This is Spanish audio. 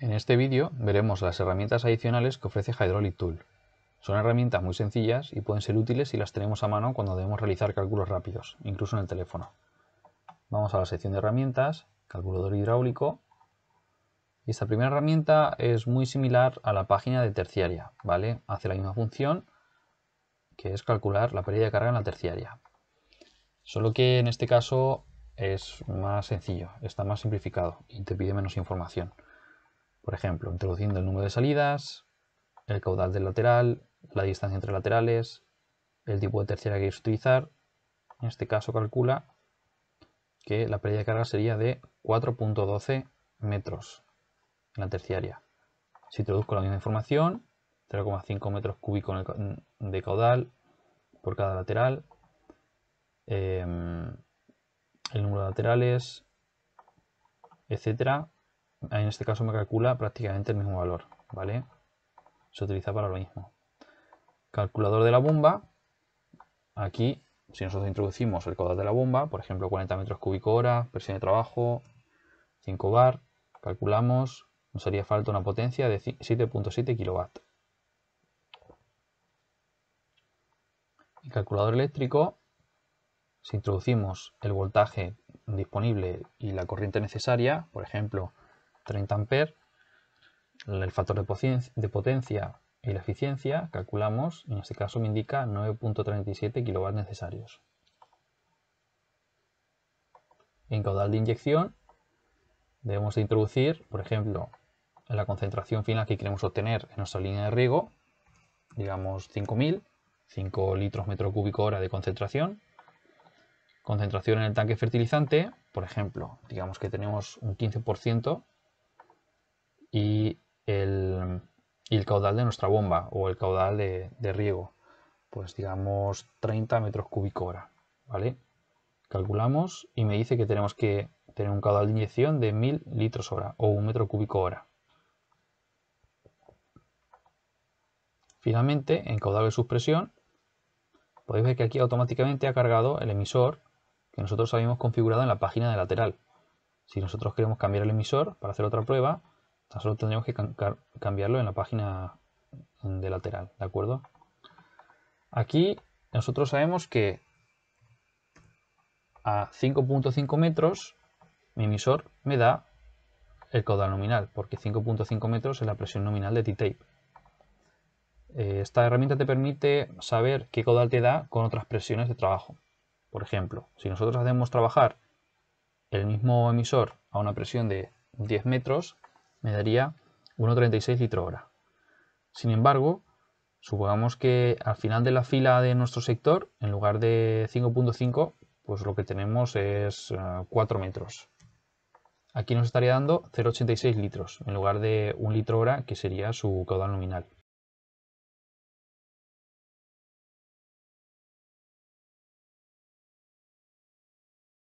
En este vídeo veremos las herramientas adicionales que ofrece Hydraulic Tool. Son herramientas muy sencillas y pueden ser útiles si las tenemos a mano cuando debemos realizar cálculos rápidos, incluso en el teléfono. Vamos a la sección de herramientas, calculador hidráulico. esta primera herramienta es muy similar a la página de terciaria, ¿vale? Hace la misma función que es calcular la pérdida de carga en la terciaria. Solo que en este caso es más sencillo, está más simplificado y te pide menos información. Por ejemplo, introduciendo el número de salidas, el caudal del lateral, la distancia entre laterales, el tipo de terciaria que quieres utilizar. En este caso calcula que la pérdida de carga sería de 4.12 metros en la terciaria. Si introduzco la misma información, 0,5 metros cúbicos mm, de caudal por cada lateral, em, el número de laterales, etcétera, en este caso me calcula prácticamente el mismo valor, ¿vale? Se utiliza para lo mismo. Calculador de la bomba, aquí si nosotros introducimos el caudal de la bomba, por ejemplo 40 metros cúbicos hora, presión de trabajo, 5 bar, calculamos, nos haría falta una potencia de 7.7 kW. Y calculador eléctrico, si introducimos el voltaje disponible y la corriente necesaria, por ejemplo 30 amperes, el factor de potencia, y la eficiencia calculamos, en este caso me indica 9.37 kW necesarios. En caudal de inyección debemos introducir, por ejemplo, la concentración final que queremos obtener en nuestra línea de riego, digamos 5000, 5 litros metro cúbico hora de concentración. Concentración en el tanque fertilizante, por ejemplo, digamos que tenemos un 15% y el, caudal de nuestra bomba o el caudal de, riego. Pues digamos 30 metros cúbico hora. ¿Vale? Calculamos y me dice que tenemos que tener un caudal de inyección de 1000 litros hora o un metro cúbico hora. Finalmente, en caudal de suspresión, podéis ver que aquí automáticamente ha cargado el emisor que nosotros habíamos configurado en la página de lateral. Si nosotros queremos cambiar el emisor para hacer otra prueba, nosotros tendríamos que cambiarlo en la página de lateral, ¿de acuerdo? Aquí nosotros sabemos que a 5.5 metros mi emisor me da el caudal nominal, porque 5.5 metros es la presión nominal de T-Tape. Eh, esta herramienta te permite saber qué caudal te da con otras presiones de trabajo. Por ejemplo, si nosotros hacemos trabajar el mismo emisor a una presión de 10 metros, me daría 1,36 litro hora. Sin embargo, supongamos que al final de la fila de nuestro sector, en lugar de 5.5, pues lo que tenemos es 4 eh, metros. Aquí nos estaría dando 0,86 litros, en lugar de 1 litro hora, que sería su caudal nominal.